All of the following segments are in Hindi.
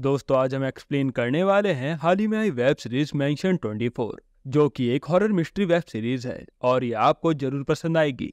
दोस्तों आज हम एक्सप्लेन करने वाले हैं हाल ही में आई वेब सीरीज मेंशन 24 जो कि एक हॉरर मिस्ट्री वेब सीरीज है और ये आपको जरूर पसंद आएगी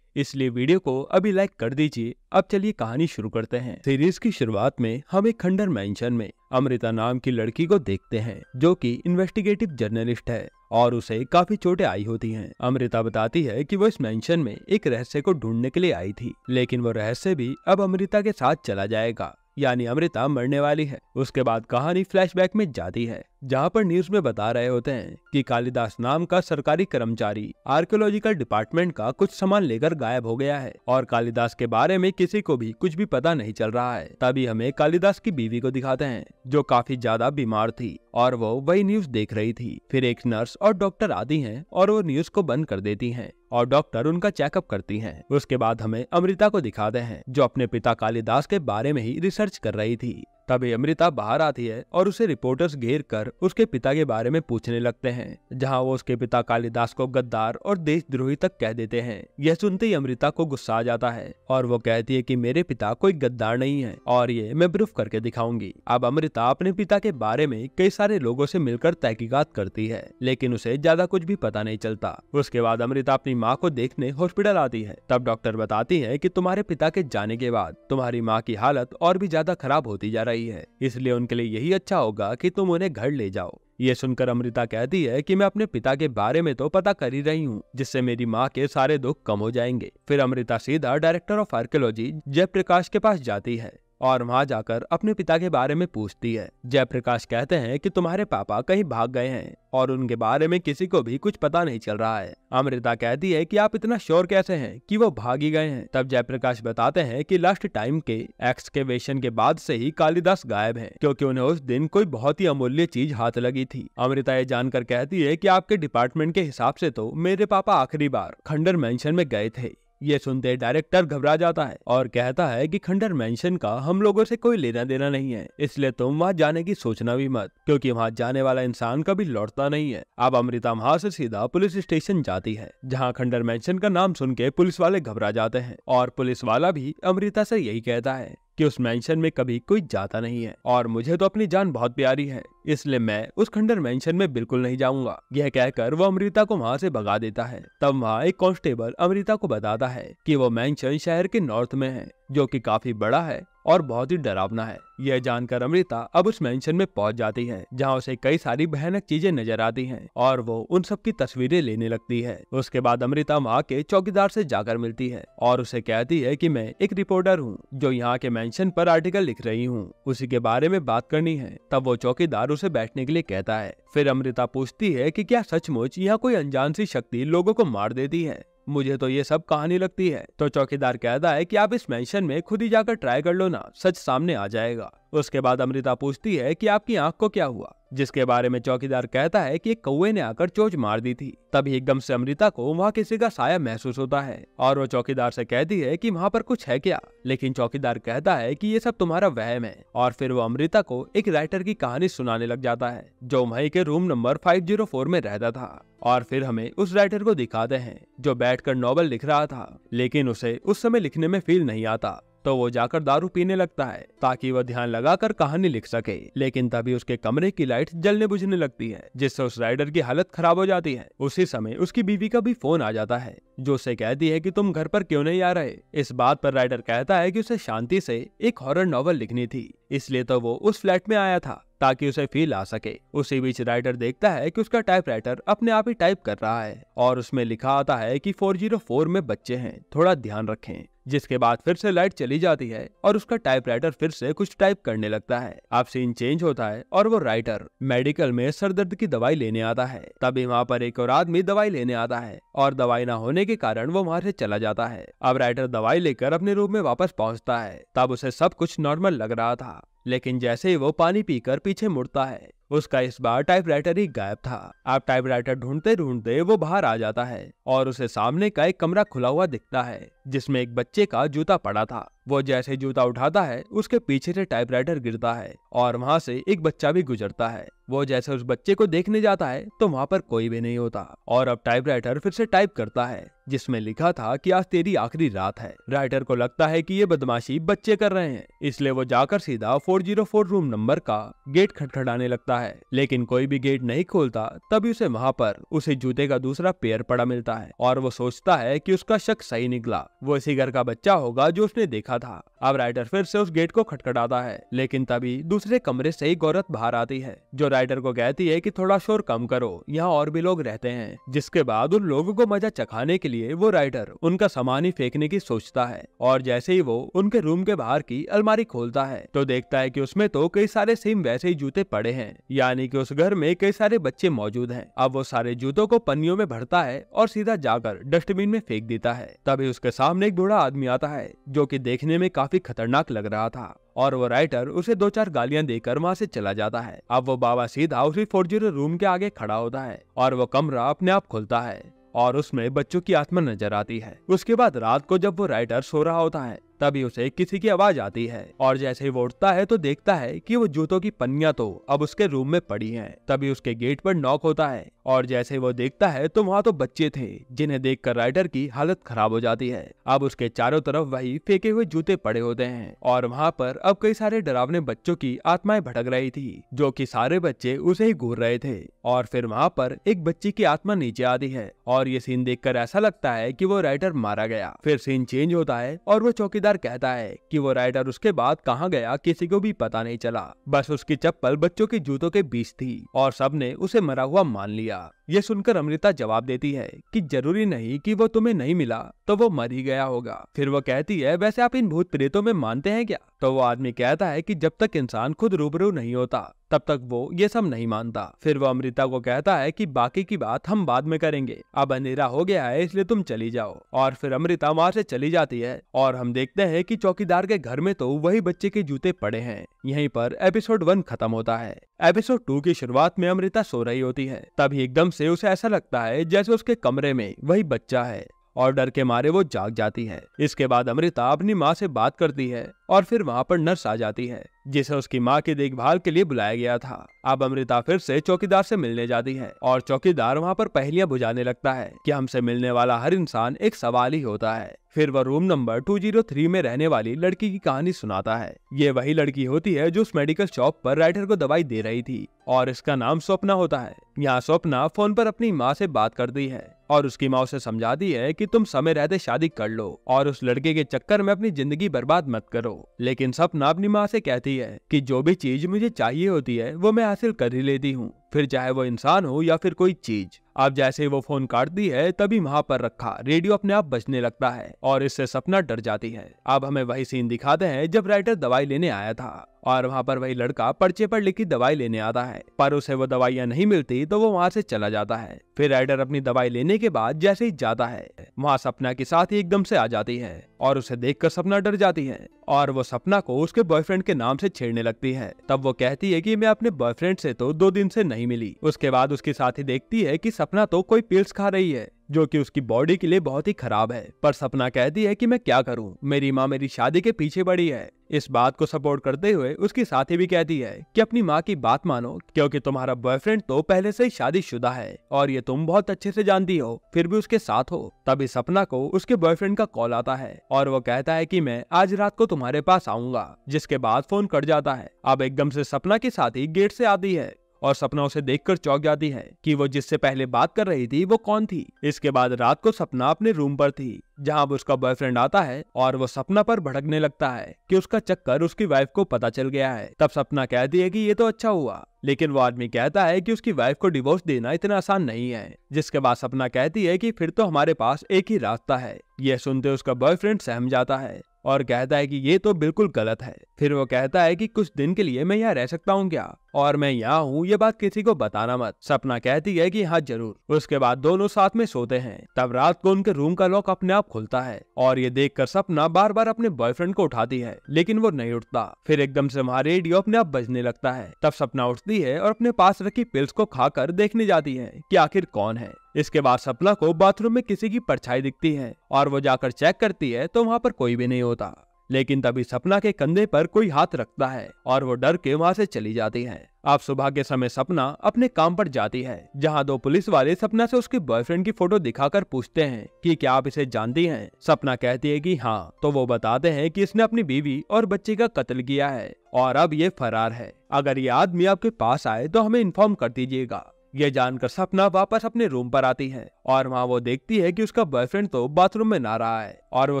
इसलिए वीडियो को अभी लाइक कर दीजिए अब चलिए कहानी शुरू करते हैं सीरीज की शुरुआत में हम एक खंडर मेंशन में अमृता नाम की लड़की को देखते हैं जो कि इन्वेस्टिगेटिव जर्नलिस्ट है और उसे काफी चोटें आई होती हैं। अमृता बताती है कि वो इस मेंशन में एक रहस्य को ढूंढने के लिए आई थी लेकिन वो रहस्य भी अब अमृता के साथ चला जाएगा यानी अमृता मरने वाली है उसके बाद कहानी फ्लैशबैक में जाती है जहाँ पर न्यूज में बता रहे होते हैं कि कालिदास नाम का सरकारी कर्मचारी आर्कियोलॉजिकल डिपार्टमेंट का कुछ सामान लेकर गायब हो गया है और कालिदास के बारे में किसी को भी कुछ भी पता नहीं चल रहा है तभी हमें कालिदास की बीवी को दिखाते हैं जो काफी ज्यादा बीमार थी और वो वही न्यूज देख रही थी फिर एक नर्स और डॉक्टर आती है और वो न्यूज को बंद कर देती है और डॉक्टर उनका चेकअप करती हैं। उसके बाद हमें अमृता को दिखा दे हैं जो अपने पिता कालिदास के बारे में ही रिसर्च कर रही थी तभी अमृता बाहर आती है और उसे रिपोर्टर्स घेर कर उसके पिता के बारे में पूछने लगते हैं जहां वो उसके पिता कालिदास को गद्दार और देशद्रोही तक कह देते हैं यह सुनते ही अमृता को गुस्सा आ जाता है और वो कहती है कि मेरे पिता कोई गद्दार नहीं है और ये मैं प्रूफ करके दिखाऊंगी अब अमृता अपने पिता के बारे में कई सारे लोगो ऐसी मिलकर तहकीकात करती है लेकिन उसे ज्यादा कुछ भी पता नहीं चलता उसके बाद अमृता अपनी माँ को देखने हॉस्पिटल आती है तब डॉक्टर बताती है की तुम्हारे पिता के जाने के बाद तुम्हारी माँ की हालत और भी ज्यादा खराब होती जा रही रही है इसलिए उनके लिए यही अच्छा होगा कि तुम उन्हें घर ले जाओ ये सुनकर अमृता कहती है कि मैं अपने पिता के बारे में तो पता कर ही रही हूँ जिससे मेरी माँ के सारे दुख कम हो जाएंगे फिर अमृता सीधा डायरेक्टर ऑफ आर्कियोलॉजी जयप्रकाश के पास जाती है और वहां जाकर अपने पिता के बारे में पूछती है जयप्रकाश कहते हैं कि तुम्हारे पापा कहीं भाग गए हैं और उनके बारे में किसी को भी कुछ पता नहीं चल रहा है अमृता कहती है कि आप इतना श्योर कैसे हैं कि वो भाग ही गए हैं तब जयप्रकाश बताते हैं कि लास्ट टाइम के एक्सकेवेशन के बाद से ही कालिदास गायब है क्योंकि उन्हें उस दिन कोई बहुत ही अमूल्य चीज हाथ लगी थी अमृता ये जानकर कहती है की आपके डिपार्टमेंट के हिसाब से तो मेरे पापा आखिरी बार खंडर मेंशन में गए थे ये सुनते डायरेक्टर घबरा जाता है और कहता है कि खंडर मेंशन का हम लोगों से कोई लेना देना नहीं है इसलिए तुम वहाँ जाने की सोचना भी मत क्योंकि वहाँ जाने वाला इंसान कभी लौटता नहीं है अब अमृता वहाँ से सीधा पुलिस स्टेशन जाती है जहाँ खंडर मेंशन का नाम सुन के पुलिस वाले घबरा जाते हैं और पुलिस वाला भी अमृता से यही कहता है कि उस मेंशन में कभी कोई जाता नहीं है और मुझे तो अपनी जान बहुत प्यारी है इसलिए मैं उस खंडर मेंशन में बिल्कुल नहीं जाऊंगा यह कहकर वो अमृता को वहाँ से भगा देता है तब वहाँ एक कांस्टेबल अमृता को बताता है कि वो मेंशन शहर के नॉर्थ में है जो कि काफी बड़ा है और बहुत ही डरावना है यह जानकर अमृता अब उस मेंशन में पहुंच जाती है जहां उसे कई सारी भयानक चीजें नजर आती हैं और वो उन सब की तस्वीरें लेने लगती है उसके बाद अमृता वहाँ के चौकीदार से जाकर मिलती है और उसे कहती है कि मैं एक रिपोर्टर हूँ जो यहाँ के मेंशन पर आर्टिकल लिख रही हूँ उसी के बारे में बात करनी है तब वो चौकीदार उसे बैठने के लिए कहता है फिर अमृता पूछती है कि क्या सचमुच यहाँ कोई अनजान सी शक्ति लोगों को मार देती है मुझे तो ये सब कहानी लगती है तो चौकीदार कहता है कि आप इस मेंशन में खुद ही जाकर ट्राई कर लो ना सच सामने आ जाएगा उसके बाद अमृता पूछती है कि आपकी आंख को क्या हुआ जिसके बारे में चौकीदार कहता है कि एक कौए ने आकर चोच मार दी थी तभी एकदम से अमृता को वहाँ किसी का साया महसूस होता है और वो चौकीदार से कहती है कि वहाँ पर कुछ है क्या लेकिन चौकीदार कहता है कि ये सब तुम्हारा वहम है और फिर वो अमृता को एक राइटर की कहानी सुनाने लग जाता है जो मई के रूम नंबर फाइव में रहता था और फिर हमें उस राइटर को दिखाते हैं जो बैठकर नॉवल लिख रहा था लेकिन उसे उस समय लिखने में फील नहीं आता तो वो जाकर दारू पीने लगता है ताकि वह ध्यान लगाकर कहानी लिख सके लेकिन तभी उसके कमरे की लाइट जलने बुझने लगती है जिससे उस राइडर की हालत खराब हो जाती है उसी समय उसकी बीवी का भी फोन आ जाता है जो उसे कहती है कि तुम घर पर क्यों नहीं आ रहे इस बात पर राइडर कहता है कि उसे शांति से एक हॉरर नॉवल लिखनी थी इसलिए तो वो उस फ्लैट में आया था ताकि उसे फील आ सके उसी बीच राइटर देखता है कि उसका टाइपराइटर अपने आप ही टाइप कर रहा है और उसमें लिखा आता है कि 404 में बच्चे हैं थोड़ा ध्यान रखें जिसके बाद फिर से लाइट चली जाती है और उसका टाइपराइटर फिर से कुछ टाइप करने लगता है अब सीन चेंज होता है और वो राइटर मेडिकल में सरदर्द की दवाई लेने आता है तभी वहाँ पर एक और आदमी दवाई लेने आता है और दवाई न होने के कारण वो वहाँ से चला जाता है अब राइटर दवाई लेकर अपने रूम में वापस पहुँचता है तब उसे सब कुछ नॉर्मल लग रहा था लेकिन जैसे ही वो पानी पीकर पीछे मुड़ता है उसका इस बार टाइपराइटर ही गायब था अब टाइपराइटर ढूंढते ढूंढते वो बाहर आ जाता है और उसे सामने का एक कमरा खुला हुआ दिखता है जिसमें एक बच्चे का जूता पड़ा था वो जैसे जूता उठाता है उसके पीछे से टाइपराइटर गिरता है और वहाँ से एक बच्चा भी गुजरता है वो जैसे उस बच्चे को देखने जाता है तो वहाँ पर कोई भी नहीं होता और अब टाइपराइटर फिर से टाइप करता है जिसमें लिखा था कि आज तेरी आखिरी रात है राइटर को लगता है कि ये बदमाशी बच्चे कर रहे हैं इसलिए वो जाकर सीधा 404 रूम नंबर का गेट खटखटाने लगता है लेकिन कोई भी गेट नहीं खोलता तभी उसे वहाँ पर उसे जूते का दूसरा पेयर पड़ा मिलता है और वो सोचता है की उसका शक सही निकला वो इसी घर का बच्चा होगा जो उसने देखा रहा था अब राइडर फिर से उस गेट को खटखटाता है लेकिन तभी दूसरे कमरे से ही औरत बाहर आती है जो राइडर को कहती है कि थोड़ा शोर कम करो यहाँ और भी लोग रहते हैं जिसके बाद उन लोगों को मजा चखाने के लिए वो राइडर उनका सामान ही फेंकने की सोचता है और जैसे ही वो उनके रूम के बाहर की अलमारी खोलता है तो देखता है की उसमें तो कई सारे सेम वैसे ही जूते पड़े हैं यानी की उस घर में कई सारे बच्चे मौजूद है अब वो सारे जूतों को पन्नियों में भरता है और सीधा जाकर डस्टबिन में फेंक देता है तभी उसके सामने एक बूढ़ा आदमी आता है जो की देखने दिखने में काफी खतरनाक लग रहा था और वो राइटर उसे दो चार गालियां देकर वहाँ से चला जाता है अब वो बाबा सीधा उसी फोर जीरो रूम के आगे खड़ा होता है और वो कमरा अपने आप खुलता है और उसमें बच्चों की आत्मा नजर आती है उसके बाद रात को जब वो राइटर सो रहा होता है तभी उसे किसी की आवाज आती है और जैसे ही वो उठता है तो देखता है कि वो जूतों की पन्नियां तो अब उसके रूम में पड़ी हैं। तभी उसके गेट पर नॉक होता है और जैसे ही वो देखता है तो वहाँ तो बच्चे थे जिन्हें देखकर राइटर की हालत खराब हो जाती है अब उसके चारों तरफ वही फेंके हुए जूते पड़े होते हैं और वहाँ पर अब कई सारे डरावने बच्चों की आत्माएं भटक रही थी जो की सारे बच्चे उसे ही घूर रहे थे और फिर वहाँ पर एक बच्ची की आत्मा नीचे आती है और ये सीन देख ऐसा लगता है की वो राइटर मारा गया फिर सीन चेंज होता है और वो चौकीदार दुकानदार कहता है कि वो राइडर उसके बाद कहां गया किसी को भी पता नहीं चला बस उसकी चप्पल बच्चों के जूतों के बीच थी और सबने उसे मरा हुआ मान लिया ये सुनकर अमृता जवाब देती है कि जरूरी नहीं कि वो तुम्हें नहीं मिला तो वो मर ही गया होगा फिर वो कहती है वैसे आप इन भूत प्रेतों में मानते हैं क्या तो वो आदमी कहता है कि जब तक इंसान खुद रूबरू नहीं होता तब तक वो ये सब नहीं मानता फिर वो अमृता को कहता है कि बाकी की बात हम बाद में करेंगे अब अंधेरा हो गया है इसलिए तुम चली जाओ और फिर अमृता वहाँ से चली जाती है और हम देखते हैं कि चौकीदार के घर में तो वही बच्चे के जूते पड़े हैं यहीं पर एपिसोड वन खत्म होता है एपिसोड टू की शुरुआत में अमृता सो रही होती है तभी एकदम से उसे ऐसा लगता है जैसे उसके कमरे में वही बच्चा है और डर के मारे वो जाग जाती है इसके बाद अमृता अपनी माँ से बात करती है और फिर वहाँ पर नर्स आ जाती है जिसे उसकी माँ की देखभाल के लिए बुलाया गया था अब अमृता फिर से चौकीदार से मिलने जाती है और चौकीदार वहाँ पर पहलिया बुझाने लगता है कि हमसे मिलने वाला हर इंसान एक सवाल ही होता है फिर वह रूम नंबर 203 में रहने वाली लड़की की कहानी सुनाता है ये वही लड़की होती है जो उस मेडिकल शॉप पर राइटर को दवाई दे रही थी और इसका नाम स्वप्ना होता है यहाँ स्वप्ना फोन पर अपनी माँ से बात करती है और उसकी माँ उसे समझाती है कि तुम समय रहते शादी कर लो और उस लड़के के चक्कर में अपनी जिंदगी बर्बाद मत करो लेकिन सपना अपनी माँ से कहती है कि जो भी चीज मुझे चाहिए होती है वो मैं हासिल कर ही लेती हूँ फिर चाहे वो इंसान हो या फिर कोई चीज आप जैसे ही वो फोन काटती है तभी वहां पर रखा रेडियो अपने आप बजने लगता है और इससे सपना डर जाती है अब हमें वही सीन दिखाते हैं जब राइटर दवाई लेने आया था और वहाँ पर वही लड़का पर्चे पर लिखी दवाई लेने आता है पर उसे वो दवाइयाँ नहीं मिलती तो वो वहाँ से चला जाता है फिर राइडर अपनी दवाई लेने के बाद जैसे ही जाता है वहाँ सपना के साथ ही एकदम से आ जाती है और उसे देखकर सपना डर जाती है और वो सपना को उसके बॉयफ्रेंड के नाम से छेड़ने लगती है तब वो कहती है की मैं अपने बॉयफ्रेंड से तो दो दिन से नहीं नहीं मिली उसके बाद उसकी साथी देखती है कि सपना तो कोई पिल्स खा रही है जो कि उसकी बॉडी के लिए बहुत ही खराब है पर सपना कहती है कि मैं क्या करूं मेरी माँ मेरी शादी के पीछे बड़ी है इस बात को सपोर्ट करते हुए उसकी साथी भी कहती है कि अपनी माँ की बात मानो क्योंकि तुम्हारा बॉयफ्रेंड तो पहले से ही शादीशुदा है और ये तुम बहुत अच्छे से जानती हो फिर भी उसके साथ हो तभी सपना को उसके बॉयफ्रेंड का कॉल आता है और वो कहता है की मैं आज रात को तुम्हारे पास आऊंगा जिसके बाद फोन कट जाता है अब एकदम से सपना की साथी गेट से आती है और सपना उसे देखकर चौंक जाती है कि वो जिससे पहले बात कर रही थी वो कौन थी इसके बाद रात को सपना अपने रूम पर थी जहाँ उसका बॉयफ्रेंड आता है और वो सपना पर भड़कने लगता है कि उसका चक्कर उसकी वाइफ को पता चल गया है तब सपना कहती है कि ये तो अच्छा हुआ लेकिन वो आदमी कहता है कि उसकी वाइफ को डिवोर्स देना इतना आसान नहीं है जिसके बाद सपना कहती है कि फिर तो हमारे पास एक ही रास्ता है यह सुनते उसका बॉयफ्रेंड सहम जाता है और कहता है कि ये तो बिल्कुल गलत है फिर वो कहता है कि कुछ दिन के लिए मैं यहाँ रह सकता हूँ क्या और मैं यहाँ हूँ ये बात किसी को बताना मत सपना कहती है कि हाँ जरूर उसके बाद दोनों साथ में सोते हैं तब रात को उनके रूम का लॉक अपने आप खुलता है और ये देखकर सपना बार बार अपने बॉयफ्रेंड को उठाती है लेकिन वो नहीं उठता फिर एकदम से वहाँ रेडियो अपने आप बजने लगता है तब सपना उठती है और अपने पास रखी पिल्स को खा देखने जाती है की आखिर कौन है इसके बाद सपना को बाथरूम में किसी की परछाई दिखती है और वो जाकर चेक करती है तो वहाँ पर कोई भी नहीं होता लेकिन तभी सपना के कंधे पर कोई हाथ रखता है और वो डर के वहाँ से चली जाती है आप सुबह के समय सपना अपने काम पर जाती है जहाँ दो पुलिस वाले सपना से उसके बॉयफ्रेंड की फोटो दिखाकर पूछते हैं कि क्या आप इसे जानती हैं सपना कहती है कि हाँ तो वो बताते हैं कि इसने अपनी बीवी और बच्चे का कत्ल किया है और अब ये फरार है अगर ये आदमी आपके पास आए तो हमें इन्फॉर्म कर दीजिएगा ये जानकर सपना वापस अपने रूम पर आती है और वहाँ वो देखती है कि उसका बॉयफ्रेंड तो बाथरूम में ना रहा है और वो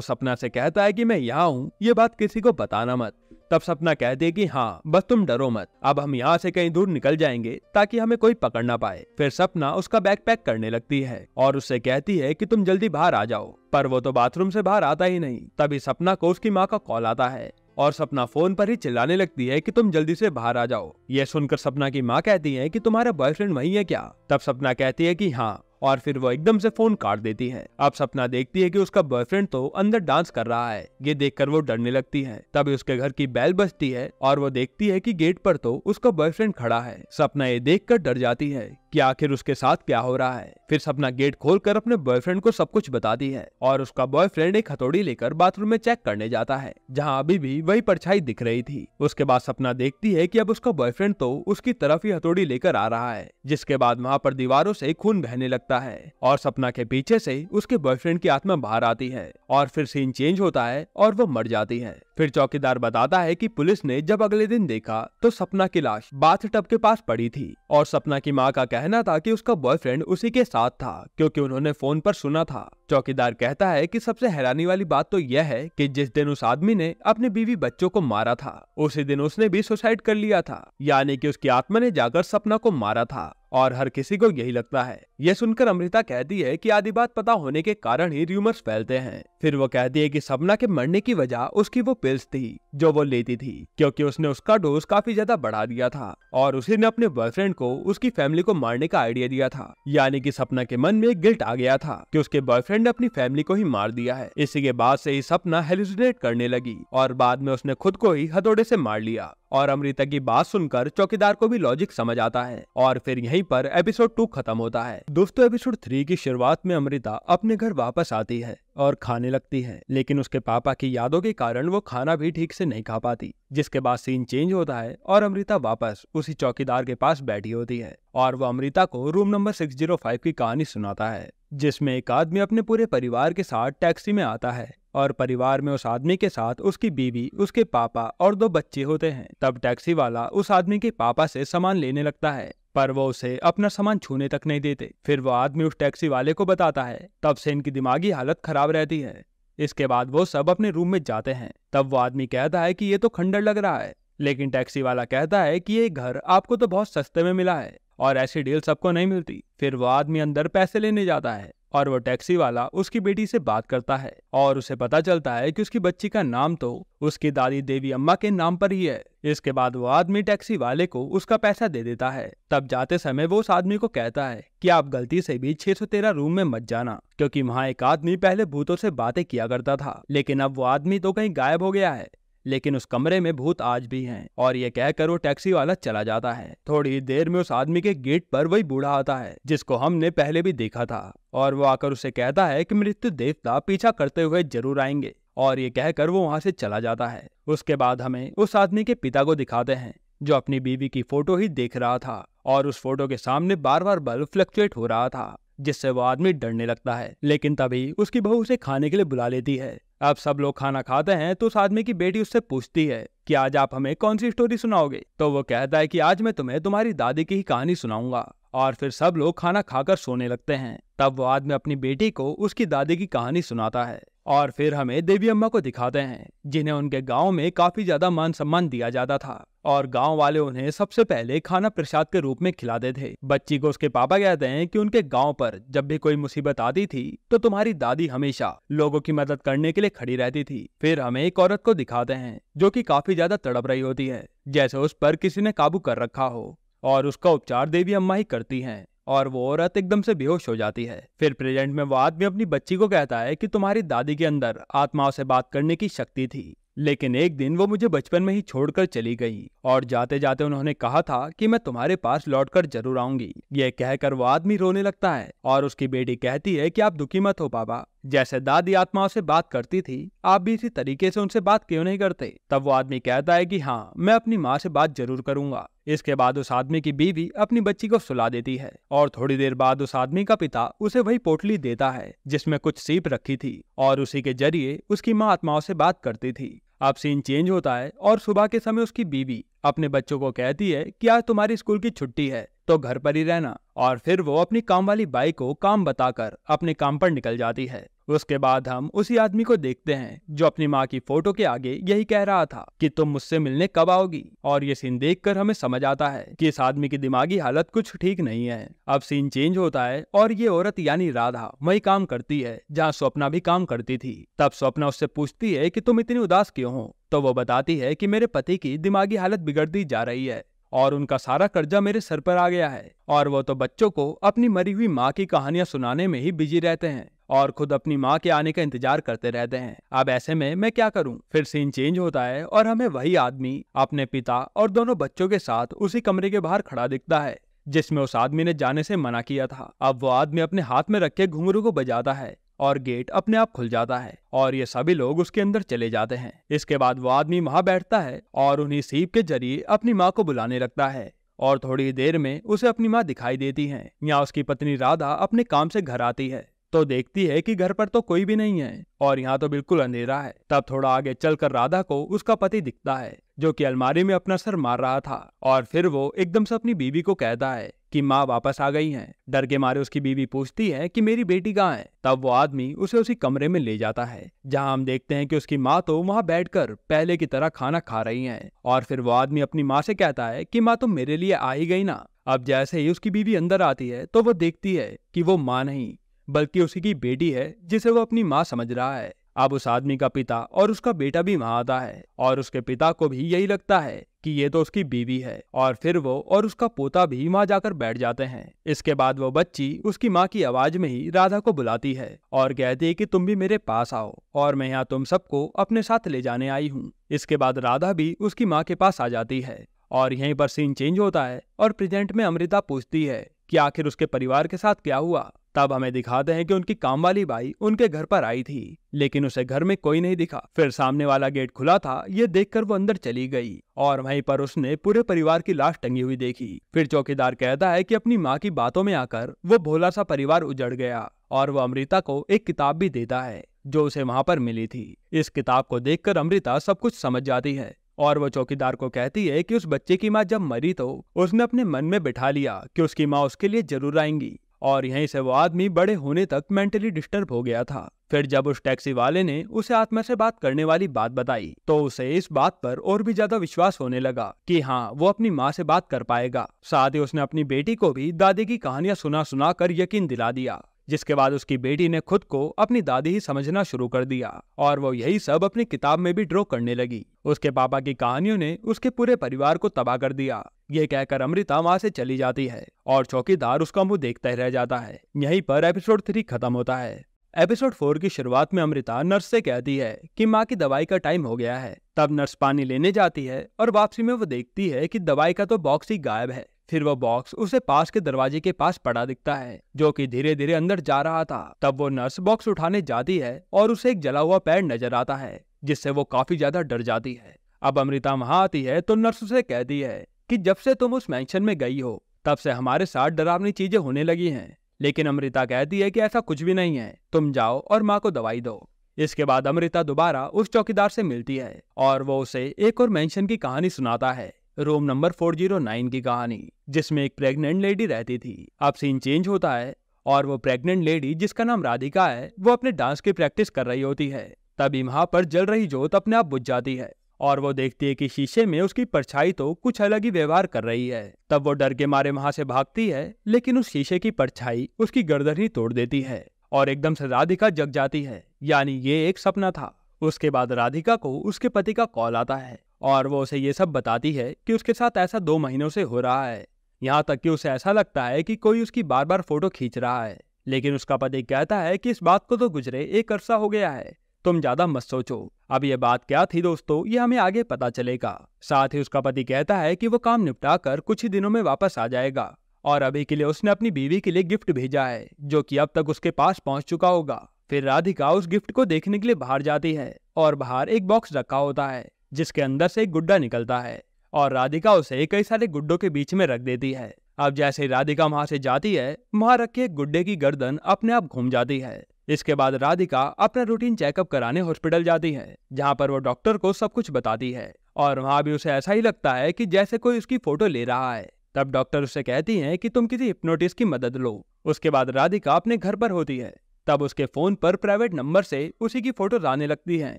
सपना से कहता है कि मैं यहाँ हूँ ये बात किसी को बताना मत तब सपना कहती है कि हाँ बस तुम डरो मत अब हम यहाँ से कहीं दूर निकल जाएंगे ताकि हमें कोई पकड़ ना पाए फिर सपना उसका बैग पैक करने लगती है और उससे कहती है कि तुम जल्दी बाहर आ जाओ पर वो तो बाथरूम से बाहर आता ही नहीं तभी सपना को उसकी माँ का कॉल आता है और सपना फोन पर ही चिल्लाने लगती है कि तुम जल्दी से बाहर आ जाओ यह सुनकर सपना की माँ कहती है कि तुम्हारा बॉयफ्रेंड वही है क्या तब सपना कहती है कि हाँ और फिर वो एकदम से फोन काट देती है अब सपना देखती है कि उसका बॉयफ्रेंड तो अंदर डांस कर रहा है ये देखकर वो डरने लगती है तभी उसके घर की बैल बजती है और वो देखती है कि गेट पर तो उसका बॉयफ्रेंड खड़ा है सपना ये देखकर डर जाती है कि आखिर उसके साथ क्या हो रहा है फिर सपना गेट खोलकर अपने बॉयफ्रेंड को सब कुछ बताती है और उसका बॉयफ्रेंड एक हथौड़ी लेकर बाथरूम में चेक करने जाता है जहाँ अभी भी वही परछाई दिख रही थी उसके बाद सपना देखती है की अब उसका बॉयफ्रेंड तो उसकी तरफ ही हथौड़ी लेकर आ रहा है जिसके बाद वहाँ पर दीवारों से खून बहने लगता है और सपना के पीछे से उसके बॉयफ्रेंड की आत्मा बाहर आती है और फिर सीन चेंज होता है और वो मर जाती है फिर चौकीदार बताता है कि पुलिस ने जब अगले दिन देखा तो सपना की लाश बाथ टब के पास पड़ी थी और सपना की माँ का कहना था कि उसका बॉयफ्रेंड उसी के साथ था क्योंकि उन्होंने फोन पर सुना था चौकीदार कहता है कि सबसे हैरानी वाली बात तो यह है कि जिस दिन उस आदमी ने अपने बीवी बच्चों को मारा था उसी दिन उसने भी सुसाइड कर लिया था यानी की उसकी आत्मा ने जाकर सपना को मारा था और हर किसी को यही लगता है यह सुनकर अमृता कहती है कि आधी बात पता होने के कारण ही र्यूमर्स फैलते हैं फिर वो कहती है कि सपना के मरने की वजह उसकी वो पिल्स थी जो वो लेती थी क्योंकि उसने उसका डोज काफी ज्यादा बढ़ा दिया था और उसी ने अपने बॉयफ्रेंड को उसकी फैमिली को मारने का आइडिया दिया था यानी की सपना के मन में गिल्ट आ गया था की उसके बॉयफ्रेंड ने अपनी फैमिली को ही मार दिया है इसी के बाद से ही सपना हेलिजिनेट करने लगी और बाद में उसने खुद को ही हथोड़े ऐसी मार लिया और अमृता की बात सुनकर चौकीदार को भी लॉजिक समझ आता है और फिर यहीं पर एपिसोड टू खत्म होता है दोस्तों एपिसोड थ्री की शुरुआत में अमृता अपने घर वापस आती है और खाने लगती है लेकिन उसके पापा की यादों के कारण वो खाना भी ठीक से नहीं खा पाती जिसके बाद सीन चेंज होता है और अमृता वापस उसी चौकीदार के पास बैठी होती है और वो अमृता को रूम नंबर फाइव की कहानी सुनाता है जिसमें एक आदमी अपने पूरे परिवार के साथ टैक्सी में आता है और परिवार में उस आदमी के साथ उसकी बीवी उसके पापा और दो बच्चे होते हैं तब टैक्सी वाला उस आदमी के पापा से सामान लेने लगता है पर वो उसे अपना सामान छूने तक नहीं देते फिर वो आदमी उस टैक्सी वाले को बताता है तब से इनकी दिमागी हालत खराब रहती है इसके बाद वो सब अपने रूम में जाते हैं तब वो आदमी कहता है कि ये तो खंडर लग रहा है लेकिन टैक्सी वाला कहता है कि ये घर आपको तो बहुत सस्ते में मिला है और ऐसी डील सबको नहीं मिलती फिर वो आदमी अंदर पैसे लेने जाता है और वो टैक्सी वाला उसकी बेटी से बात करता है और उसे पता चलता है कि उसकी बच्ची का नाम तो उसकी दादी देवी अम्मा के नाम पर ही है इसके बाद वो आदमी टैक्सी वाले को उसका पैसा दे देता है तब जाते समय वो उस आदमी को कहता है कि आप गलती से भी 613 रूम में मत जाना क्योंकि वहाँ एक आदमी पहले भूतों से बातें किया करता था लेकिन अब वो आदमी तो कहीं गायब हो गया है लेकिन उस कमरे में भूत आज भी हैं और ये कहकर वो टैक्सी वाला चला जाता है थोड़ी देर में उस आदमी के गेट पर वही बूढ़ा आता है जिसको हमने पहले भी देखा था और वो आकर उसे कहता है कि मृत्यु देवता पीछा करते हुए जरूर आएंगे और ये कहकर वो वहाँ से चला जाता है उसके बाद हमें उस आदमी के पिता को दिखाते हैं जो अपनी बीवी की फोटो ही देख रहा था और उस फोटो के सामने बार बार बल्ब फ्लक्चुएट हो रहा था जिससे वो आदमी डरने लगता है लेकिन तभी उसकी बहू उसे खाने के लिए बुला लेती है अब सब लोग खाना खाते हैं तो उस आदमी की बेटी उससे पूछती है कि आज आप हमें कौन सी स्टोरी सुनाओगे तो वो कहता है कि आज मैं तुम्हें तुम्हारी दादी की ही कहानी सुनाऊंगा और फिर सब लोग खाना खाकर सोने लगते हैं तब वो आदमी अपनी बेटी को उसकी दादी की कहानी सुनाता है और फिर हमें देवी अम्मा को दिखाते हैं जिन्हें उनके गांव में काफी ज्यादा मान सम्मान दिया जाता था और गांव वाले उन्हें सबसे पहले खाना प्रसाद के रूप में खिलाते थे बच्ची को उसके पापा कहते हैं कि उनके गांव पर जब भी कोई मुसीबत आती थी तो तुम्हारी दादी हमेशा लोगों की मदद करने के लिए खड़ी रहती थी फिर हमें एक औरत को दिखाते हैं जो की काफी ज्यादा तड़प रही होती है जैसे उस पर किसी ने काबू कर रखा हो और उसका उपचार देवी अम्मा ही करती हैं और वो औरत एकदम से बेहोश हो जाती है फिर प्रेजेंट में वो आदमी अपनी बच्ची को कहता है कि तुम्हारी दादी के अंदर आत्माओं से बात करने की शक्ति थी लेकिन एक दिन वो मुझे बचपन में ही छोड़कर चली गई और जाते जाते उन्होंने कहा था कि मैं तुम्हारे पास लौटकर जरूर आऊंगी ये कहकर वो आदमी रोने लगता है और उसकी बेटी कहती है कि आप दुखी मत हो पापा जैसे दादी आत्माओं से बात करती थी आप भी इसी तरीके से उनसे बात क्यों नहीं करते तब वो आदमी कहता है कि हाँ मैं अपनी माँ से बात जरूर करूंगा इसके बाद उस आदमी की बीवी अपनी बच्ची को सुला देती है और थोड़ी देर बाद उस आदमी का पिता उसे वही पोटली देता है जिसमें कुछ सीप रखी थी और उसी के जरिए उसकी माँ आत्माओं से बात करती थी अब सीन चेंज होता है और सुबह के समय उसकी बीवी अपने बच्चों को कहती है कि आज तुम्हारी स्कूल की छुट्टी है तो घर पर ही रहना और फिर वो अपनी काम वाली बाई को काम बताकर अपने काम पर निकल जाती है उसके बाद हम उसी आदमी को देखते हैं जो अपनी माँ की फोटो के आगे यही कह रहा था कि तुम मुझसे मिलने कब आओगी और ये सीन देखकर हमें समझ आता है कि इस आदमी की दिमागी हालत कुछ ठीक नहीं है अब सीन चेंज होता है और ये औरत यानी राधा वही काम करती है जहाँ स्वप्ना भी काम करती थी तब स्वप्ना उससे पूछती है की तुम इतनी उदास क्यों हो तो वो बताती है की मेरे पति की दिमागी हालत बिगड़ती जा रही है और उनका सारा कर्जा मेरे सर पर आ गया है और वो तो बच्चों को अपनी मरी हुई माँ की कहानियां सुनाने में ही बिजी रहते हैं और खुद अपनी माँ के आने का इंतजार करते रहते हैं अब ऐसे में मैं क्या करूँ फिर सीन चेंज होता है और हमें वही आदमी अपने पिता और दोनों बच्चों के साथ उसी कमरे के बाहर खड़ा दिखता है जिसमें उस आदमी ने जाने से मना किया था अब वो आदमी अपने हाथ में रख के घुंघरू को बजाता है और गेट अपने आप खुल जाता है और ये सभी लोग उसके अंदर चले जाते हैं इसके बाद वो आदमी वहां बैठता है और उन्हीं सीप के जरिए अपनी माँ को बुलाने लगता है और थोड़ी देर में उसे अपनी माँ दिखाई देती है यहाँ उसकी पत्नी राधा अपने काम से घर आती है तो देखती है कि घर पर तो कोई भी नहीं है और यहाँ तो बिल्कुल अंधेरा है तब थोड़ा आगे चलकर राधा को उसका पति दिखता है जो कि अलमारी में अपना सर मार रहा था और फिर वो एकदम से अपनी बीवी को कहता है कि माँ वापस आ गई हैं। डर के मारे उसकी बीवी पूछती है कि मेरी बेटी कहाँ है तब वो आदमी उसे उसी कमरे में ले जाता है जहाँ हम देखते हैं कि उसकी माँ तो वहाँ बैठकर पहले की तरह खाना खा रही हैं और फिर वो आदमी अपनी माँ से कहता है कि माँ तुम तो मेरे लिए आ ही गई ना अब जैसे ही उसकी बीवी अंदर आती है तो वो देखती है कि वो माँ नहीं बल्कि उसी की बेटी है जिसे वो अपनी माँ समझ रहा है अब उस आदमी का पिता और उसका बेटा भी वहां आता है और उसके पिता को भी यही लगता है कि ये तो उसकी बीवी है और फिर वो और उसका पोता भी वहां जाकर बैठ जाते हैं इसके बाद वो बच्ची उसकी माँ की आवाज में ही राधा को बुलाती है और कहती है कि तुम भी मेरे पास आओ और मैं यहाँ तुम सबको अपने साथ ले जाने आई हूँ इसके बाद राधा भी उसकी माँ के पास आ जाती है और यहीं पर सीन चेंज होता है और प्रेजेंट में अमृता पूछती है कि आखिर उसके परिवार के साथ क्या हुआ तब हमें दिखाते हैं कि उनकी काम वाली बाई उनके घर पर आई थी लेकिन उसे घर में कोई नहीं दिखा फिर सामने वाला गेट खुला था ये देखकर वो अंदर चली गई और वहीं पर उसने पूरे परिवार की लाश टंगी हुई देखी फिर चौकीदार कहता है कि अपनी माँ की बातों में आकर वो भोला सा परिवार उजड़ गया और वो अमृता को एक किताब भी देता है जो उसे वहां पर मिली थी इस किताब को देखकर अमृता सब कुछ समझ जाती है और वो चौकीदार को कहती है कि उस बच्चे की माँ जब मरी तो उसने अपने मन में बिठा लिया कि उसकी माँ उसके लिए जरूर आएंगी और यहीं से वो आदमी बड़े होने तक मेंटली डिस्टर्ब हो गया था फिर जब उस टैक्सी वाले ने उसे आत्मा से बात करने वाली बात बताई तो उसे इस बात पर और भी ज्यादा विश्वास होने लगा कि हाँ वो अपनी माँ से बात कर पाएगा साथ ही उसने अपनी बेटी को भी दादी की कहानियां सुना सुना कर यकीन दिला दिया जिसके बाद उसकी बेटी ने खुद को अपनी दादी ही समझना शुरू कर दिया और वो यही सब अपनी किताब में भी ड्रॉ करने लगी उसके पापा की कहानियों ने उसके पूरे परिवार को तबाह कर दिया ये कहकर अमृता वहाँ से चली जाती है और चौकीदार उसका मुंह देखता ही रह जाता है यहीं पर एपिसोड थ्री खत्म होता है एपिसोड फोर की शुरुआत में अमृता नर्स से कहती है कि माँ की दवाई का टाइम हो गया है तब नर्स पानी लेने जाती है और वापसी में वो देखती है कि दवाई का तो बॉक्स ही गायब है फिर वह बॉक्स उसे पास के दरवाजे के पास पड़ा दिखता है जो कि धीरे धीरे अंदर जा रहा था तब वो नर्स बॉक्स उठाने जाती है और उसे एक जला हुआ पैर नजर आता है जिससे वो काफी ज्यादा डर जाती है अब अमृता वहां आती है तो नर्स उसे कहती है कि जब से तुम उस मैंशन में गई हो तब से हमारे साथ डरावनी चीजें होने लगी हैं लेकिन अमृता कहती है कि ऐसा कुछ भी नहीं है तुम जाओ और माँ को दवाई दो इसके बाद अमृता दोबारा उस चौकीदार से मिलती है और वो उसे एक और मेंशन की कहानी सुनाता है रूम नंबर 409 की कहानी जिसमें एक प्रेग्नेंट लेडी रहती थी अब सीन चेंज होता है और वो प्रेग्नेंट लेडी जिसका नाम राधिका है वो अपने डांस की प्रैक्टिस कर रही होती है तभी वहां पर जल रही जोत अपने आप बुझ जाती है और वो देखती है कि शीशे में उसकी परछाई तो कुछ अलग ही व्यवहार कर रही है तब वो डर के मारे वहां से भागती है लेकिन उस शीशे की परछाई उसकी गर्दन ही तोड़ देती है और एकदम से राधिका जग जाती है यानी ये एक सपना था उसके बाद राधिका को उसके पति का कॉल आता है और वो उसे ये सब बताती है कि उसके साथ ऐसा दो महीनों से हो रहा है यहाँ तक कि उसे ऐसा लगता है कि कोई उसकी बार बार फोटो खींच रहा है लेकिन उसका पति कहता है कि इस बात को तो गुजरे एक अरसा हो गया है तुम ज्यादा मत सोचो अब ये बात क्या थी दोस्तों ये हमें आगे पता चलेगा साथ ही उसका पति कहता है कि वो काम निपटा कर कुछ ही दिनों में वापस आ जाएगा और अभी के लिए उसने अपनी बीवी के लिए गिफ्ट भेजा है जो कि अब तक उसके पास पहुंच चुका होगा फिर राधिका उस गिफ्ट को देखने के लिए बाहर जाती है और बाहर एक बॉक्स रखा होता है जिसके अंदर से एक गुड्डा निकलता है और राधिका उसे कई सारे गुड्डों के बीच में रख देती है अब जैसे राधिका वहां से जाती है वहां रखे गुड्डे की गर्दन अपने आप घूम जाती है इसके बाद राधिका अपना रूटीन चेकअप कराने हॉस्पिटल जाती है जहाँ पर वो डॉक्टर को सब कुछ बताती है और वहाँ भी उसे ऐसा ही लगता है कि जैसे कोई उसकी फोटो ले रहा है तब डॉक्टर उसे कहती है कि तुम किसी हिप्नोटिस की मदद लो उसके बाद राधिका अपने घर पर होती है तब उसके फोन पर प्राइवेट नंबर से उसी की फोटो आने लगती है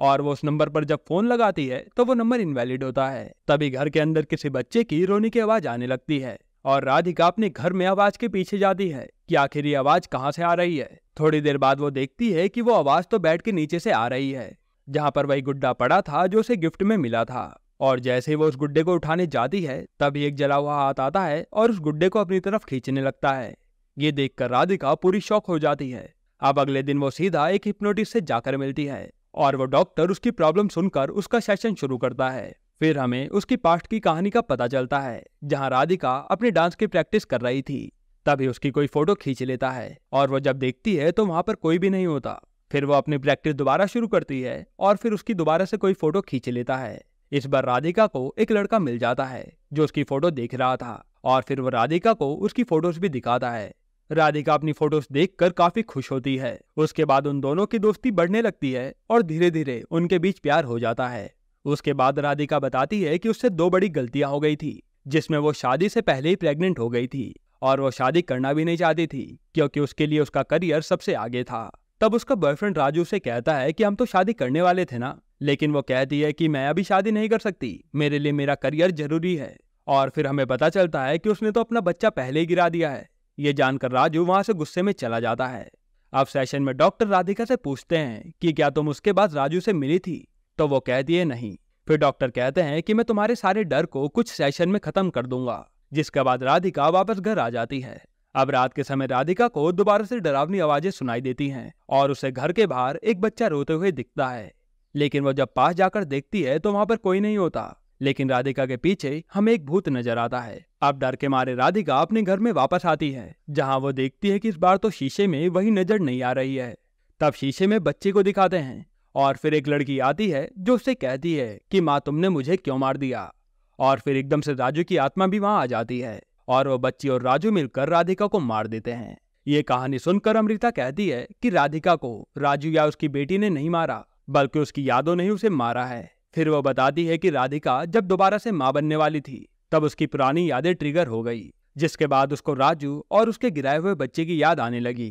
और वो उस नंबर पर जब फोन लगाती है तो वो नंबर इनवैलिड होता है तभी घर के अंदर किसी बच्चे की रोने की आवाज आने लगती है और राधिका अपने घर में आवाज के पीछे जाती है कि आखिर ये आवाज कहाँ से आ रही है थोड़ी देर बाद वो देखती है कि वो आवाज तो बेड के नीचे से आ रही है जहाँ पर वही गुड्डा पड़ा था जो उसे गिफ्ट में मिला था और जैसे ही वो उस गुड्डे को उठाने जाती है तभी एक जला हुआ हाथ आता है और उस गुड्डे को अपनी तरफ खींचने लगता है ये देखकर राधिका पूरी शौक हो जाती है अब अगले दिन वो सीधा एक हिप्नोटिस्ट से जाकर मिलती है और वो डॉक्टर उसकी प्रॉब्लम सुनकर उसका सेशन शुरू करता है फिर हमें उसकी पास्ट की कहानी का पता चलता है जहाँ राधिका अपने डांस की प्रैक्टिस कर रही थी तभी उसकी कोई फोटो खींच लेता है और वो जब देखती है तो वहां पर कोई भी नहीं होता फिर वो अपनी प्रैक्टिस दोबारा शुरू करती है और फिर उसकी दोबारा से कोई फोटो खींच लेता है इस बार राधिका को एक लड़का मिल जाता है जो उसकी फोटो देख रहा था और फिर वो राधिका को उसकी फोटोज भी दिखाता है राधिका अपनी फोटोज देखकर काफी खुश होती है उसके बाद उन दोनों की दोस्ती बढ़ने लगती है और धीरे धीरे उनके बीच प्यार हो जाता है उसके बाद राधिका बताती है कि उससे दो बड़ी गलतियां हो गई थी जिसमें वो शादी से पहले ही प्रेग्नेंट हो गई थी और वो शादी करना भी नहीं चाहती थी क्योंकि उसके लिए उसका करियर सबसे आगे था तब उसका बॉयफ्रेंड राजू से कहता है कि हम तो शादी करने वाले थे ना लेकिन वो कहती है कि मैं अभी शादी नहीं कर सकती मेरे लिए मेरा करियर जरूरी है और फिर हमें पता चलता है कि उसने तो अपना बच्चा पहले ही गिरा दिया है ये जानकर राजू वहां से गुस्से में चला जाता है अब सेशन में डॉक्टर राधिका से पूछते हैं कि क्या तुम उसके बाद राजू से मिली थी तो वो कहती है नहीं फिर डॉक्टर कहते हैं कि मैं तुम्हारे सारे डर को कुछ सेशन में खत्म कर दूंगा जिसके बाद राधिका वापस घर आ जाती है अब रात के समय राधिका को दोबारा से डरावनी आवाजें सुनाई देती हैं और उसे घर के बाहर एक बच्चा रोते हुए दिखता है लेकिन वो जब पास जाकर देखती है तो वहां पर कोई नहीं होता लेकिन राधिका के पीछे हमें एक भूत नजर आता है अब डर के मारे राधिका अपने घर में वापस आती है जहाँ वो देखती है कि इस बार तो शीशे में वही नजर नहीं आ रही है तब शीशे में बच्चे को दिखाते हैं और फिर एक लड़की आती है जो उससे कहती है कि माँ तुमने मुझे क्यों मार दिया और फिर एकदम से राजू की आत्मा भी वहां आ जाती है और वो बच्ची और राजू मिलकर राधिका को मार देते हैं ये कहानी सुनकर अमृता कहती है कि राधिका को राजू या उसकी बेटी ने नहीं मारा बल्कि उसकी यादों ने ही उसे मारा है फिर वो बताती है कि राधिका जब दोबारा से मां बनने वाली थी तब उसकी पुरानी यादें ट्रिगर हो गई जिसके बाद उसको राजू और उसके गिराए हुए बच्चे की याद आने लगी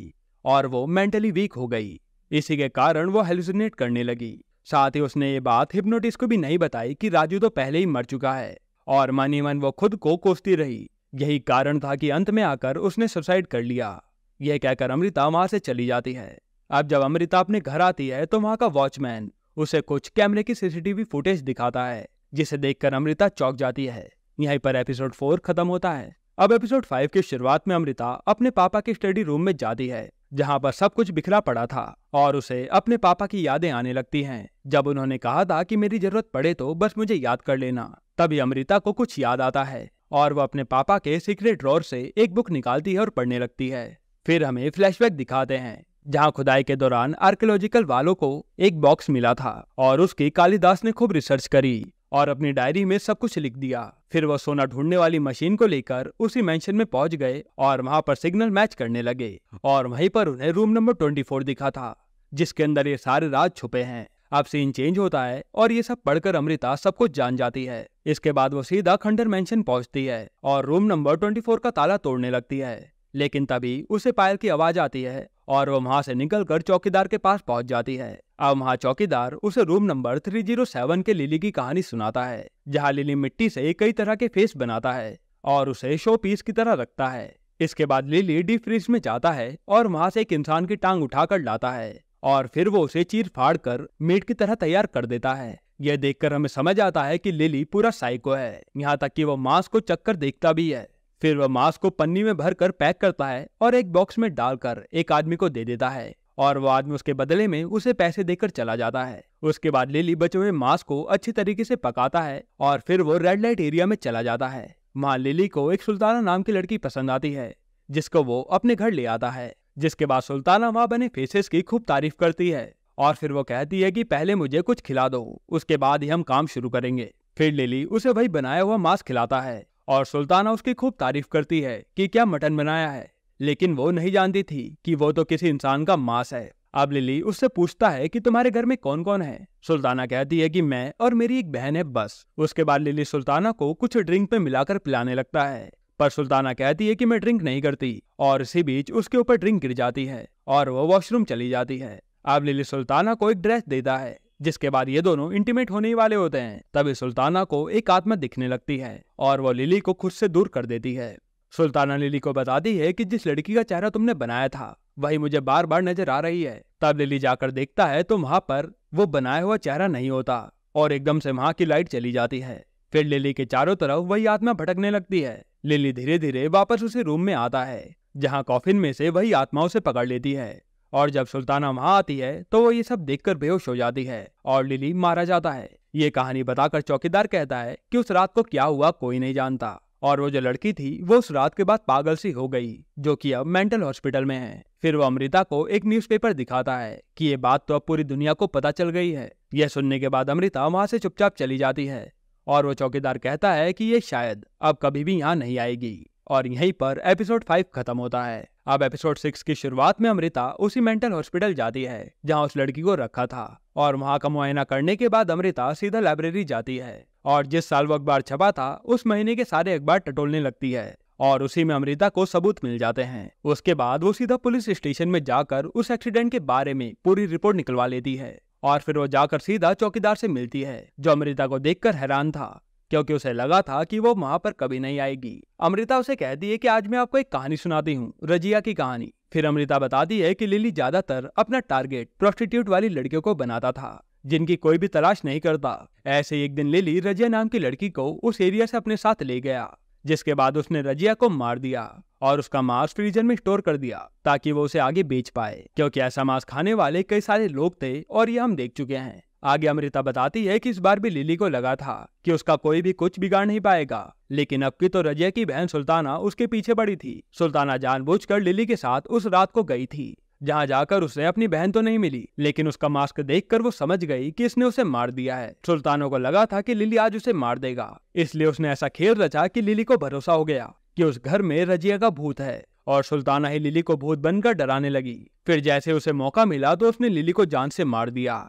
और वो मेंटली वीक हो गई इसी के कारण वो हेलुसिनेट करने लगी साथ ही उसने ये बात हिप्नोटिस को भी नहीं बताई कि राजू तो पहले ही मर चुका है और मन ही मन वो खुद को कोसती रही यही कारण था कि अंत में आकर उसने सुसाइड कर लिया यह कहकर अमृता वहां से चली जाती है अब जब अमृता अपने घर आती है तो वहां का वॉचमैन उसे कुछ कैमरे की सीसीटीवी फुटेज दिखाता है जिसे देखकर अमृता चौक जाती है यहीं पर एपिसोड फोर खत्म होता है अब एपिसोड फाइव की शुरुआत में अमृता अपने पापा के स्टडी रूम में जाती है जहाँ पर सब कुछ बिखरा पड़ा था और उसे अपने पापा की यादें आने लगती हैं जब उन्होंने कहा था कि मेरी जरूरत पड़े तो बस मुझे याद कर लेना तभी अमृता को कुछ याद आता है और वो अपने पापा के सीक्रेट ड्रॉर से एक बुक निकालती है और पढ़ने लगती है फिर हमें फ्लैशबैक दिखाते हैं जहां खुदाई के दौरान आर्कियोलॉजिकल वालों को एक बॉक्स मिला था और उसकी कालिदास ने खूब रिसर्च करी और अपनी डायरी में सब कुछ लिख दिया फिर वह सोना ढूंढने वाली मशीन को लेकर उसी मेंशन में पहुंच गए और वहां पर सिग्नल मैच करने लगे और वहीं पर उन्हें रूम नंबर फोर दिखा था जिसके अंदर ये सारे राज छुपे हैं अब सीन चेंज होता है और ये सब पढ़कर अमृता सब कुछ जान जाती है इसके बाद वो सीधा खंडर मेंशन पहुंचती है और रूम नंबर ट्वेंटी का ताला तोड़ने लगती है लेकिन तभी उसे पायल की आवाज आती है और वो वहां से निकलकर चौकीदार के पास पहुंच जाती है अब वहाँ चौकीदार उसे रूम नंबर 307 के लिली की कहानी सुनाता है जहाँ लिली मिट्टी से कई तरह के फेस बनाता है और उसे शो पीस की तरह रखता है इसके बाद लिली डीप फ्रिज में जाता है और वहां से एक इंसान की टांग उठाकर लाता है और फिर वो उसे चीर फाड़ कर मीट की तरह तैयार कर देता है यह देखकर हमें समझ आता है कि लिली पूरा साइको है यहाँ तक कि वो मांस को चक्कर देखता भी है फिर वह मांस को पन्नी में भरकर पैक करता है और एक बॉक्स में डालकर एक आदमी को दे देता है और वह आदमी उसके बदले में उसे पैसे देकर चला जाता है उसके बाद लिली बचे हुए मांस को अच्छी तरीके से पकाता है और फिर वो रेड लाइट एरिया में चला जाता है वहाँ लिली को एक सुल्ताना नाम की लड़की पसंद आती है जिसको वो अपने घर ले आता है जिसके बाद सुल्ताना वहाँ बने फेसेस की खूब तारीफ करती है और फिर वो कहती है कि पहले मुझे कुछ खिला दो उसके बाद ही हम काम शुरू करेंगे फिर लिली उसे वही बनाया हुआ मांस खिलाता है और सुल्ताना उसकी खूब तारीफ करती है कि क्या मटन बनाया है लेकिन वो नहीं जानती थी कि वो तो किसी इंसान का मांस है अब लिली उससे पूछता है कि तुम्हारे घर में कौन कौन है सुल्ताना कहती है कि मैं और मेरी एक बहन है बस उसके बाद लिली सुल्ताना को कुछ ड्रिंक पे मिलाकर पिलाने लगता है पर सुल्ताना कहती है कि मैं ड्रिंक नहीं करती और इसी बीच उसके ऊपर ड्रिंक गिर जाती है और वो वॉशरूम चली जाती है अब लिली सुल्ताना को एक ड्रेस देता है जिसके बाद ये दोनों इंटीमेट होने वाले होते हैं तभी सुल्ताना को एक आत्मा दिखने लगती है और वो लिली को खुद से दूर कर देती है सुल्ताना लिली को बताती है कि जिस लड़की का चेहरा तुमने बनाया था वही मुझे बार बार नजर आ रही है तब लिली जाकर देखता है तो वहां पर वो बनाया हुआ चेहरा नहीं होता और एकदम से वहां की लाइट चली जाती है फिर लिली के चारों तरफ वही आत्मा भटकने लगती है लिली धीरे धीरे वापस उसे रूम में आता है जहाँ कॉफिन में से वही आत्माओं से पकड़ लेती है और जब सुल्ताना वहां आती है तो वो ये सब देखकर बेहोश हो जाती है और लिली मारा जाता है ये कहानी बताकर चौकीदार कहता है कि उस रात को क्या हुआ कोई नहीं जानता और वो जो लड़की थी वो उस रात के बाद पागल सी हो गई जो कि अब मेंटल हॉस्पिटल में है फिर वो अमृता को एक न्यूज़पेपर दिखाता है कि ये बात तो अब पूरी दुनिया को पता चल गई है यह सुनने के बाद अमृता वहां से चुपचाप चली जाती है और वो चौकीदार कहता है कि ये शायद अब कभी भी यहाँ नहीं आएगी और यहीं पर एपिसोड फाइव खत्म होता है अब एपिसोड सिक्स की शुरुआत में अमृता उसी मेंटल हॉस्पिटल जाती है जहाँ उस लड़की को रखा था और वहाँ का मुआयना करने के बाद अमृता सीधा लाइब्रेरी जाती है और जिस साल वो अखबार छपा था उस महीने के सारे अखबार टटोलने लगती है और उसी में अमृता को सबूत मिल जाते हैं उसके बाद वो सीधा पुलिस स्टेशन में जाकर उस एक्सीडेंट के बारे में पूरी रिपोर्ट निकलवा लेती है और फिर वो जाकर सीधा चौकीदार से मिलती है जो अमृता को देखकर हैरान था क्योंकि उसे लगा था कि वो वहां पर कभी नहीं आएगी अमृता उसे कहती है कि आज मैं आपको एक कहानी सुनाती हूँ रजिया की कहानी फिर अमृता बताती है कि लिली ज्यादातर अपना टारगेट प्रोस्टिट्यूट वाली लड़कियों को बनाता था जिनकी कोई भी तलाश नहीं करता ऐसे एक दिन लिली रजिया नाम की लड़की को उस एरिया से अपने साथ ले गया जिसके बाद उसने रजिया को मार दिया और उसका मांस फ्रीजर में स्टोर कर दिया ताकि वो उसे आगे बेच पाए क्योंकि ऐसा मांस खाने वाले कई सारे लोग थे और ये हम देख चुके हैं आगे अमृता बताती है कि इस बार भी लिली को लगा था कि उसका कोई भी कुछ बिगाड़ नहीं पाएगा लेकिन अब की तो रजिया की बहन सुल्ताना उसके पीछे पड़ी थी सुल्ताना जानबूझकर लिली के साथ उस रात को गई थी जहाँ जाकर उसे अपनी बहन तो नहीं मिली लेकिन उसका मास्क देखकर वो समझ गई कि इसने उसे मार दिया है सुल्तानों को लगा था कि लिली आज उसे मार देगा इसलिए उसने ऐसा खेल रचा कि लिली को भरोसा हो गया कि उस घर में रजिया का भूत है और सुल्ताना ही लिली को भूत बनकर डराने लगी फिर जैसे उसे मौका मिला तो उसने लिली को जान से मार दिया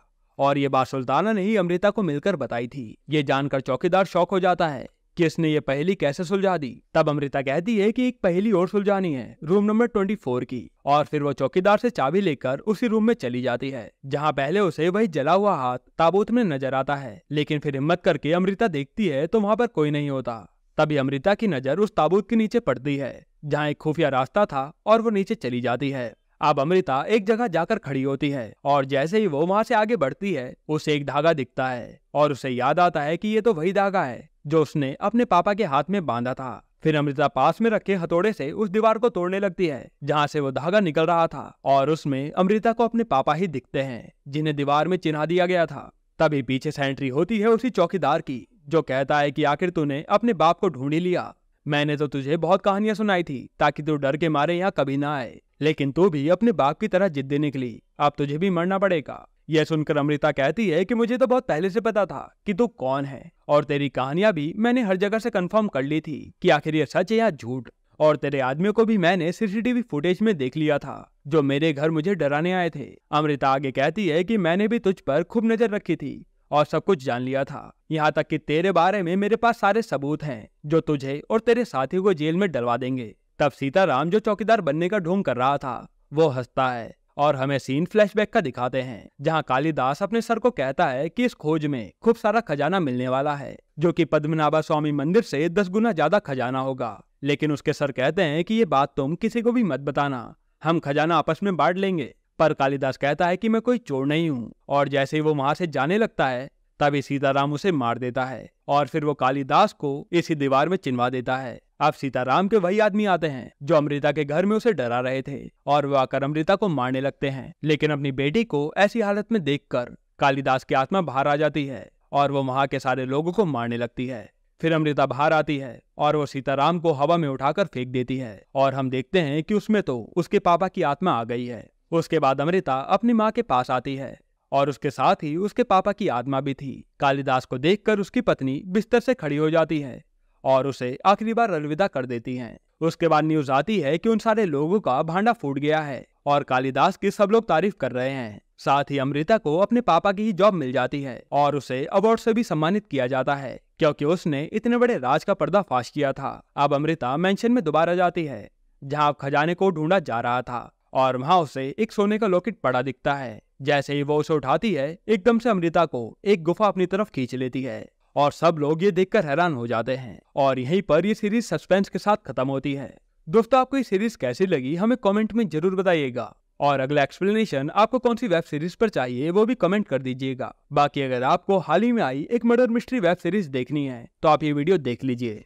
और ये बात सुल्ताना ने ही अमृता को मिलकर बताई थी ये जानकर चौकीदार शौक हो जाता है कि इसने ये पहली कैसे सुलझा दी तब अमृता कहती है कि एक पहली और सुलझानी है रूम नंबर 24 की और फिर वो चौकीदार से चाबी लेकर उसी रूम में चली जाती है जहाँ पहले उसे वही जला हुआ हाथ ताबूत में नजर आता है लेकिन फिर हिम्मत करके अमृता देखती है तो वहाँ पर कोई नहीं होता तभी अमृता की नजर उस ताबूत के नीचे पड़ती है जहाँ एक खुफिया रास्ता था और वो नीचे चली जाती है अब अमृता एक जगह जाकर खड़ी होती है और जैसे ही वो वहां से आगे बढ़ती है उसे एक धागा दिखता है और उसे याद आता है कि ये तो वही धागा है जो उसने अपने पापा के हाथ में बांधा था फिर अमृता पास में रखे हथौड़े से उस दीवार को तोड़ने लगती है जहाँ से वो धागा निकल रहा था और उसमें अमृता को अपने पापा ही दिखते हैं जिन्हें दीवार में चिन्ह दिया गया था तभी पीछे से एंट्री होती है उसी चौकीदार की जो कहता है कि आखिर तूने अपने बाप को ढूंढी लिया मैंने तो तुझे बहुत कहानियां सुनाई थी ताकि तू डर के मारे यहाँ कभी ना आए लेकिन तू भी अपने बाप की तरह जिद देने के लिए अब तुझे भी मरना पड़ेगा यह सुनकर अमृता कहती है कि मुझे तो बहुत पहले से पता था कि तू कौन है और तेरी कहानियां भी मैंने हर जगह से कंफर्म कर ली थी कि आखिर यह सच है या झूठ और तेरे आदमियों को भी मैंने सीसीटीवी फुटेज में देख लिया था जो मेरे घर मुझे डराने आए थे अमृता आगे कहती है कि मैंने भी तुझ पर खूब नजर रखी थी और सब कुछ जान लिया था यहाँ तक कि तेरे बारे में मेरे पास सारे सबूत हैं जो तुझे और तेरे साथियों को जेल में डलवा देंगे तब सीताराम जो चौकीदार बनने का ढोंग कर रहा था वो हंसता है और हमें सीन फ्लैशबैक का दिखाते हैं जहां कालिदास अपने सर को कहता है कि इस खोज में खूब सारा खजाना मिलने वाला है जो कि पद्मनाभा स्वामी मंदिर से दस गुना ज्यादा खजाना होगा लेकिन उसके सर कहते हैं कि ये बात तुम किसी को भी मत बताना हम खजाना आपस में बांट लेंगे पर कालिदास कहता है कि मैं कोई चोर नहीं हूँ और जैसे ही वो वहां से जाने लगता है तभी सीताराम उसे मार देता है और फिर वो कालिदास को इसी दीवार में चिनवा देता है अब सीताराम के वही आदमी आते हैं जो अमृता के घर में उसे डरा रहे थे और वो आकर अमृता को मारने लगते हैं लेकिन अपनी बेटी को ऐसी हालत में देखकर कालिदास की आत्मा बाहर आ जाती है और वो वहां के सारे लोगों को मारने लगती है फिर अमृता बाहर आती है और वो सीताराम को हवा में उठाकर फेंक देती है और हम देखते हैं कि उसमें तो उसके पापा की आत्मा आ गई है उसके बाद अमृता अपनी माँ के पास आती है और उसके साथ ही उसके पापा की आत्मा भी थी कालिदास को देखकर उसकी पत्नी बिस्तर से खड़ी हो जाती है और उसे आखिरी बार अलविदा कर देती है उसके बाद न्यूज आती है कि उन सारे लोगों का भांडा फूट गया है और कालिदास की सब लोग तारीफ कर रहे हैं साथ ही अमृता को अपने पापा की ही जॉब मिल जाती है और उसे अवार्ड से भी सम्मानित किया जाता है क्योंकि उसने इतने बड़े राज का पर्दाफाश किया था अब अमृता मेंशन में दोबारा जाती है जहाँ खजाने को ढूंढा जा रहा था और वहाँ उसे एक सोने का लॉकेट पड़ा दिखता है जैसे ही वो उसे उठाती है एकदम से अमृता को एक गुफा अपनी तरफ खींच लेती है और सब लोग ये देखकर हैरान हो जाते हैं और यहीं पर ये सीरीज सस्पेंस के साथ खत्म होती है दोस्तों आपको ये सीरीज कैसी लगी हमें कमेंट में जरूर बताइएगा और अगला एक्सप्लेनेशन आपको कौन सी वेब सीरीज पर चाहिए वो भी कमेंट कर दीजिएगा बाकी अगर आपको हाल ही में आई एक मर्डर मिस्ट्री वेब सीरीज देखनी है तो आप ये वीडियो देख लीजिए